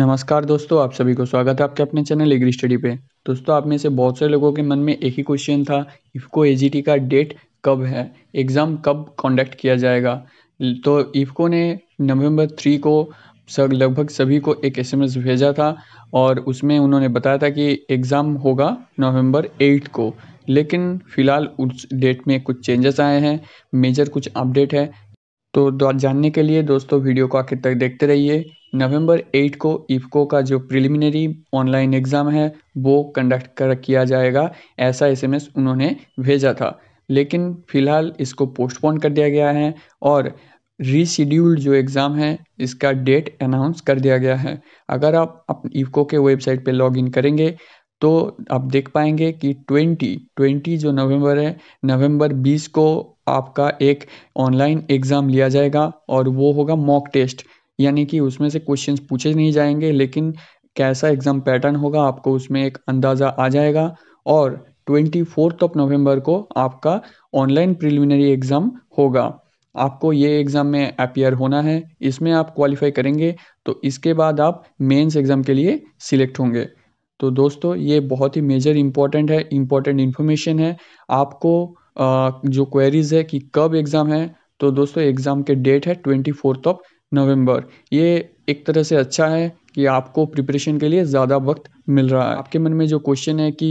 नमस्कार दोस्तों आप सभी को स्वागत है आपके अपने चैनल एग्री स्टडी पे दोस्तों आप में से बहुत से लोगों के मन में एक ही क्वेश्चन था इफ़को ए का डेट कब है एग्ज़ाम कब कॉन्डक्ट किया जाएगा तो इफ़को ने नवंबर थ्री को सब लगभग सभी को एक एसएमएस भेजा था और उसमें उन्होंने बताया था कि एग्ज़ाम होगा नवंबर एट को लेकिन फ़िलहाल उस डेट में कुछ चेंजेस आए हैं मेजर कुछ अपडेट है तो, तो जानने के लिए दोस्तों वीडियो को आखिर तक देखते रहिए नवंबर 8 को इफको का जो प्रिलिमिनरी ऑनलाइन एग्ज़ाम है वो कंडक्ट कर किया जाएगा ऐसा एसएमएस उन्होंने भेजा था लेकिन फ़िलहाल इसको पोस्टपोन कर दिया गया है और रीशेड्यूल्ड जो एग्ज़ाम है इसका डेट अनाउंस कर दिया गया है अगर आप अपने इफको के वेबसाइट पर लॉगिन करेंगे तो आप देख पाएंगे कि 20 20 जो नवंबर है नवंबर 20 को आपका एक ऑनलाइन एग्ज़ाम लिया जाएगा और वो होगा मॉक टेस्ट यानी कि उसमें से क्वेश्चन पूछे नहीं जाएंगे लेकिन कैसा एग्ज़ाम पैटर्न होगा आपको उसमें एक अंदाज़ा आ जाएगा और ट्वेंटी फोर्थ ऑफ नवंबर को आपका ऑनलाइन प्रिलिमिनरी एग्ज़ाम होगा आपको ये एग्ज़ाम में अपियर होना है इसमें आप क्वालिफाई करेंगे तो इसके बाद आप मेंस एग्ज़ाम के लिए सिलेक्ट होंगे तो दोस्तों ये बहुत ही मेजर इम्पॉर्टेंट है इम्पॉर्टेंट इन्फॉर्मेशन है आपको जो क्वेरीज़ है कि कब एग्ज़ाम है तो दोस्तों एग्ज़ाम के डेट है ट्वेंटी फोर्थ ऑफ नवंबर ये एक तरह से अच्छा है कि आपको प्रिपरेशन के लिए ज़्यादा वक्त मिल रहा है आपके मन में जो क्वेश्चन है कि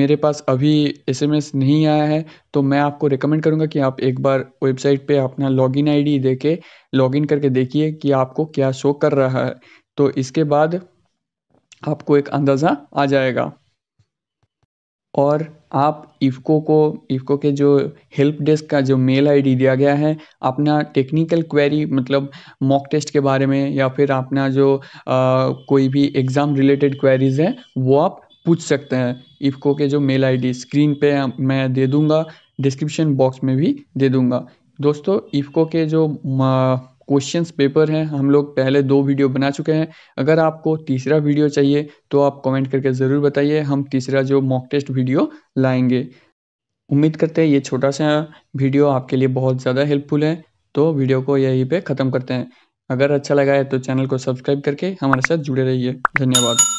मेरे पास अभी एसएमएस नहीं आया है तो मैं आपको रिकमेंड करूँगा कि आप एक बार वेबसाइट पे अपना लॉगिन आईडी देके लॉगिन करके देखिए कि आपको क्या शो कर रहा है तो इसके बाद आपको एक अंदाज़ा आ जाएगा और आप इफ़्को को इफ़्को के जो हेल्प डेस्क का जो मेल आईडी दिया गया है अपना टेक्निकल क्वेरी मतलब मॉक टेस्ट के बारे में या फिर अपना जो आ, कोई भी एग्ज़ाम रिलेटेड क्वेरीज़ है वो आप पूछ सकते हैं इफको के जो मेल आईडी स्क्रीन पे मैं दे दूँगा डिस्क्रिप्शन बॉक्स में भी दे दूँगा दोस्तों इफ़्को के जो क्वेश्चंस पेपर हैं हम लोग पहले दो वीडियो बना चुके हैं अगर आपको तीसरा वीडियो चाहिए तो आप कमेंट करके ज़रूर बताइए हम तीसरा जो मॉक टेस्ट वीडियो लाएंगे उम्मीद करते हैं ये छोटा सा वीडियो आपके लिए बहुत ज़्यादा हेल्पफुल है तो वीडियो को यहीं पे ख़त्म करते हैं अगर अच्छा लगा है तो चैनल को सब्सक्राइब करके हमारे साथ जुड़े रहिए धन्यवाद